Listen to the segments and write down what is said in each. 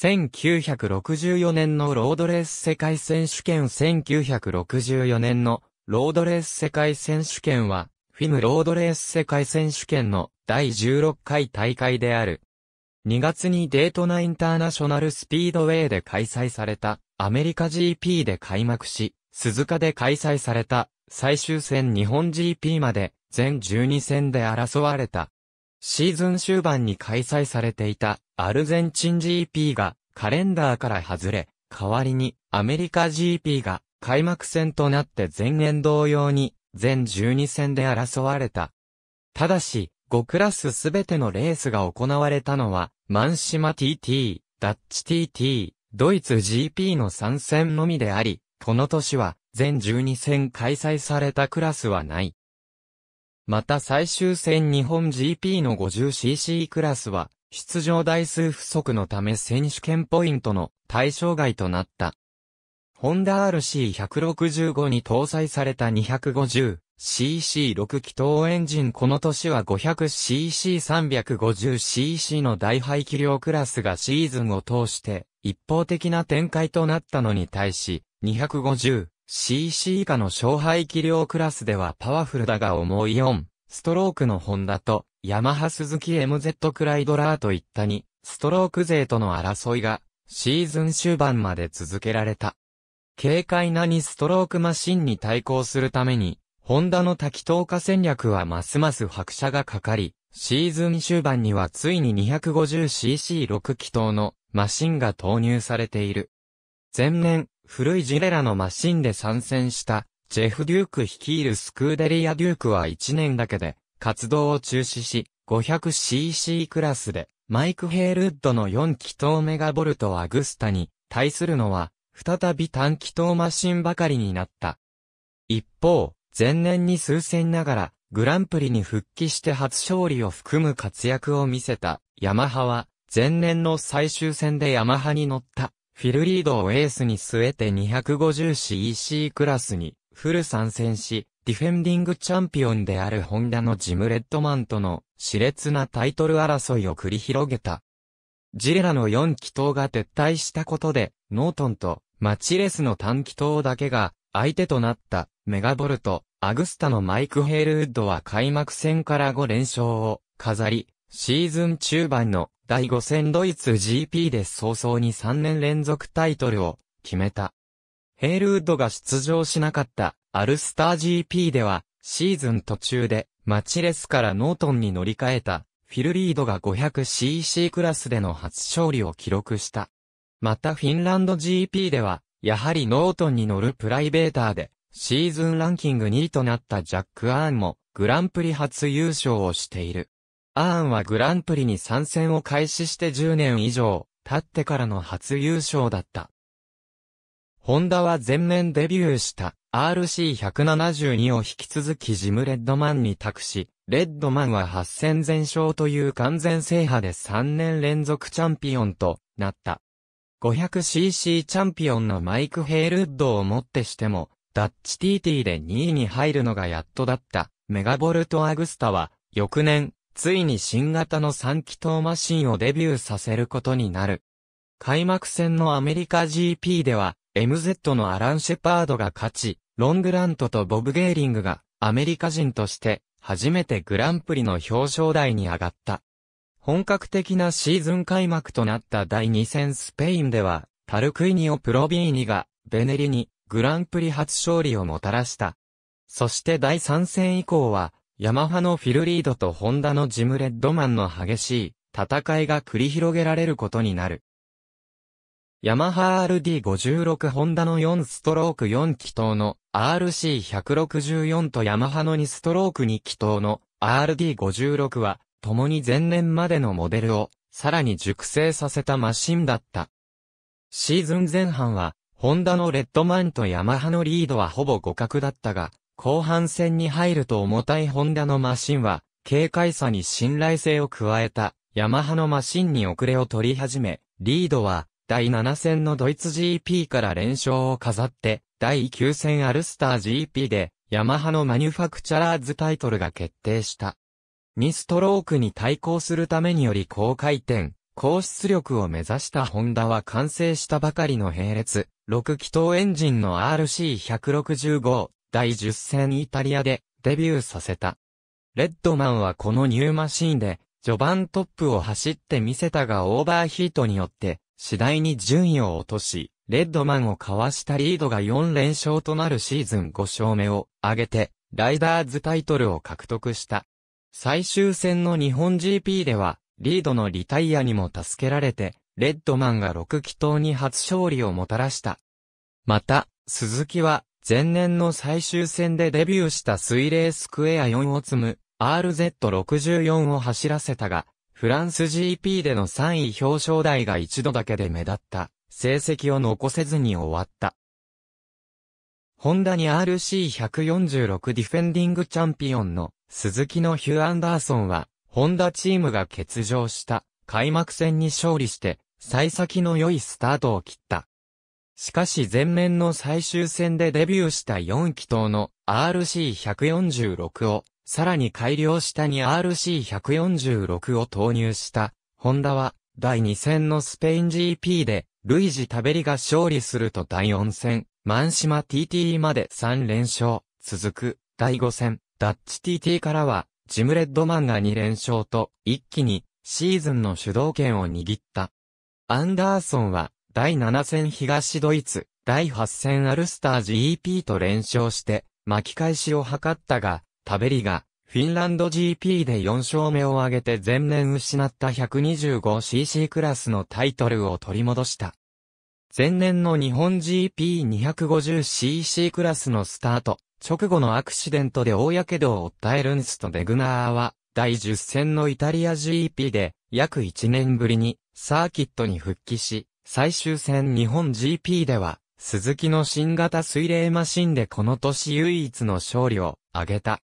1964年のロードレース世界選手権1964年のロードレース世界選手権は、フィムロードレース世界選手権の第16回大会である。2月にデートナインターナショナルスピードウェイで開催されたアメリカ GP で開幕し、鈴鹿で開催された最終戦日本 GP まで全12戦で争われた。シーズン終盤に開催されていたアルゼンチン GP がカレンダーから外れ、代わりにアメリカ GP が開幕戦となって前年同様に全12戦で争われた。ただし、5クラスすべてのレースが行われたのは、マンシマ TT、ダッチ TT、ドイツ GP の3戦のみであり、この年は全12戦開催されたクラスはない。また最終戦日本 GP の 50cc クラスは、出場台数不足のため選手権ポイントの対象外となった。ホンダ RC165 に搭載された 250cc6 気筒エンジンこの年は 500cc350cc の大排気量クラスがシーズンを通して一方的な展開となったのに対し250 cc 以下の勝敗気量クラスではパワフルだが重い4、ストロークのホンダと、ヤマハ鈴木 MZ クライドラーといったに、ストローク勢との争いが、シーズン終盤まで続けられた。軽快な2ストロークマシンに対抗するために、ホンダの多機投下戦略はますます拍車がかかり、シーズン終盤にはついに 250cc6 気筒のマシンが投入されている。前年、古いジレラのマシンで参戦した、ジェフ・デューク率いるスクーデリア・デュークは1年だけで、活動を中止し、500cc クラスで、マイク・ヘールッドの4気筒メガボルトアグスタに、対するのは、再び短気筒マシンばかりになった。一方、前年に数戦ながら、グランプリに復帰して初勝利を含む活躍を見せた、ヤマハは、前年の最終戦でヤマハに乗った、フィルリードをエースに据えて 250cc クラスにフル参戦し、ディフェンディングチャンピオンであるホンダのジム・レッドマンとの熾烈なタイトル争いを繰り広げた。ジレラの4気筒が撤退したことで、ノートンとマチレスの短気筒だけが相手となったメガボルト、アグスタのマイク・ヘールウッドは開幕戦から5連勝を飾り、シーズン中盤の第5戦ドイツ GP で早々に3年連続タイトルを決めた。ヘイルウッドが出場しなかったアルスター GP ではシーズン途中でマチレスからノートンに乗り換えたフィルリードが 500cc クラスでの初勝利を記録した。またフィンランド GP ではやはりノートンに乗るプライベーターでシーズンランキング2位となったジャック・アーンもグランプリ初優勝をしている。アーンはグランプリに参戦を開始して10年以上、経ってからの初優勝だった。ホンダは前年デビューした RC172 を引き続きジム・レッドマンに託し、レッドマンは8戦全勝という完全制覇で3年連続チャンピオンとなった。500cc チャンピオンのマイク・ヘイルッドをもってしても、ダッチ TT で2位に入るのがやっとだったメガボルト・アグスタは、翌年、ついに新型の3気筒マシンをデビューさせることになる。開幕戦のアメリカ GP では、MZ のアラン・シェパードが勝ち、ロングラントとボブ・ゲーリングが、アメリカ人として、初めてグランプリの表彰台に上がった。本格的なシーズン開幕となった第2戦スペインでは、タルクイニオ・プロビーニが、ベネリに、グランプリ初勝利をもたらした。そして第3戦以降は、ヤマハのフィルリードとホンダのジムレッドマンの激しい戦いが繰り広げられることになる。ヤマハ RD56 ホンダの4ストローク4気筒の RC164 とヤマハの2ストローク2気筒の RD56 は、共に前年までのモデルを、さらに熟成させたマシンだった。シーズン前半は、ホンダのレッドマンとヤマハのリードはほぼ互角だったが、後半戦に入ると重たいホンダのマシンは、軽快さに信頼性を加えた、ヤマハのマシンに遅れを取り始め、リードは、第7戦のドイツ GP から連勝を飾って、第9戦アルスター GP で、ヤマハのマニュファクチャラーズタイトルが決定した。2ストロークに対抗するためにより高回転、高出力を目指したホンダは完成したばかりの並列、6気筒エンジンの RC165 第10戦イタリアでデビューさせた。レッドマンはこのニューマシーンで序盤トップを走ってみせたがオーバーヒートによって次第に順位を落とし、レッドマンをかわしたリードが4連勝となるシーズン5勝目を挙げて、ライダーズタイトルを獲得した。最終戦の日本 GP では、リードのリタイアにも助けられて、レッドマンが6気筒に初勝利をもたらした。また、鈴木は、前年の最終戦でデビューした水冷スクエア4を積む RZ64 を走らせたが、フランス GP での3位表彰台が一度だけで目立った、成績を残せずに終わった。ホンダに RC146 ディフェンディングチャンピオンの鈴木のヒュー・アンダーソンは、ホンダチームが欠場した開幕戦に勝利して、幸先の良いスタートを切った。しかし前面の最終戦でデビューした4気筒の RC146 を、さらに改良下に RC146 を投入した、ホンダは、第2戦のスペイン GP で、ルイジ・タベリが勝利すると第4戦、マンシマ TT まで3連勝、続く、第5戦、ダッチ TT からは、ジムレッドマンが2連勝と、一気に、シーズンの主導権を握った。アンダーソンは、第7戦東ドイツ、第8戦アルスター g p と連勝して、巻き返しを図ったが、タベリが、フィンランド GP で4勝目を挙げて前年失った 125cc クラスのタイトルを取り戻した。前年の日本 GP250cc クラスのスタート、直後のアクシデントで大火傷を負ったエルンスデグナーは、第10戦のイタリア GP で、約1年ぶりに、サーキットに復帰し、最終戦日本 GP では、鈴木の新型水冷マシンでこの年唯一の勝利を挙げた。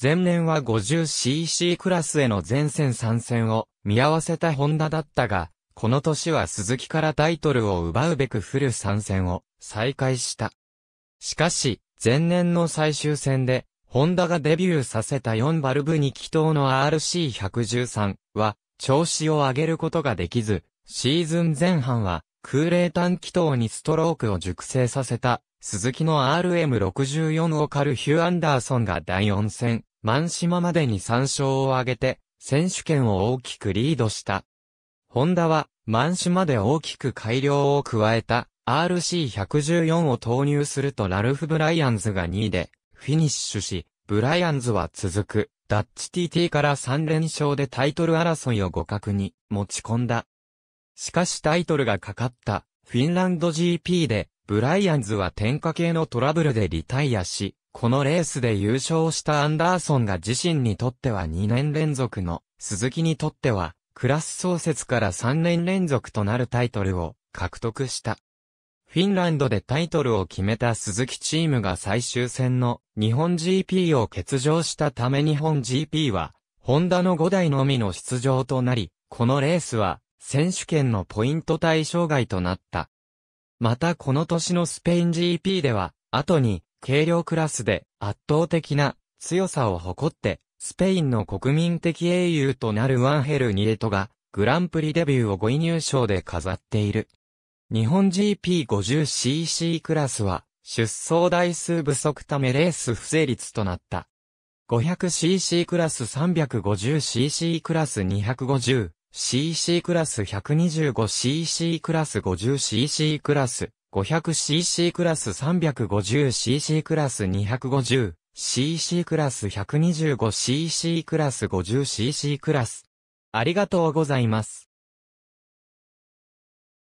前年は 50cc クラスへの前線参戦を見合わせたホンダだったが、この年は鈴木からタイトルを奪うべくフル参戦を再開した。しかし、前年の最終戦で、ホンダがデビューさせた4バルブ2気筒の RC113 は、調子を上げることができず、シーズン前半は、空冷短気筒にストロークを熟成させた、鈴木の RM64 を狩るヒュー・アンダーソンが第4戦、満島までに3勝を挙げて、選手権を大きくリードした。ホンダは、満島で大きく改良を加えた、RC114 を投入するとラルフ・ブライアンズが2位で、フィニッシュし、ブライアンズは続く、ダッチ TT から3連勝でタイトル争いを互角に持ち込んだ。しかしタイトルがかかったフィンランド GP でブライアンズは天下系のトラブルでリタイアし、このレースで優勝したアンダーソンが自身にとっては2年連続の、鈴木にとっては、クラス創設から3年連続となるタイトルを獲得した。フィンランドでタイトルを決めた鈴木チームが最終戦の日本 GP を欠場したため日本 GP は、ホンダの5台のみの出場となり、このレースは選手権のポイント対象外となった。またこの年のスペイン GP では、後に軽量クラスで圧倒的な強さを誇って、スペインの国民的英雄となるワンヘル・ニレトが、グランプリデビューを5位入賞で飾っている。日本 GP50cc クラスは、出走台数不足ためレース不成立となった。500cc クラス 350cc クラス250、cc クラス 125cc クラス 50cc クラス 500cc クラス 350cc クラス 250cc クラス 125cc クラス 50cc クラス。ありがとうございます。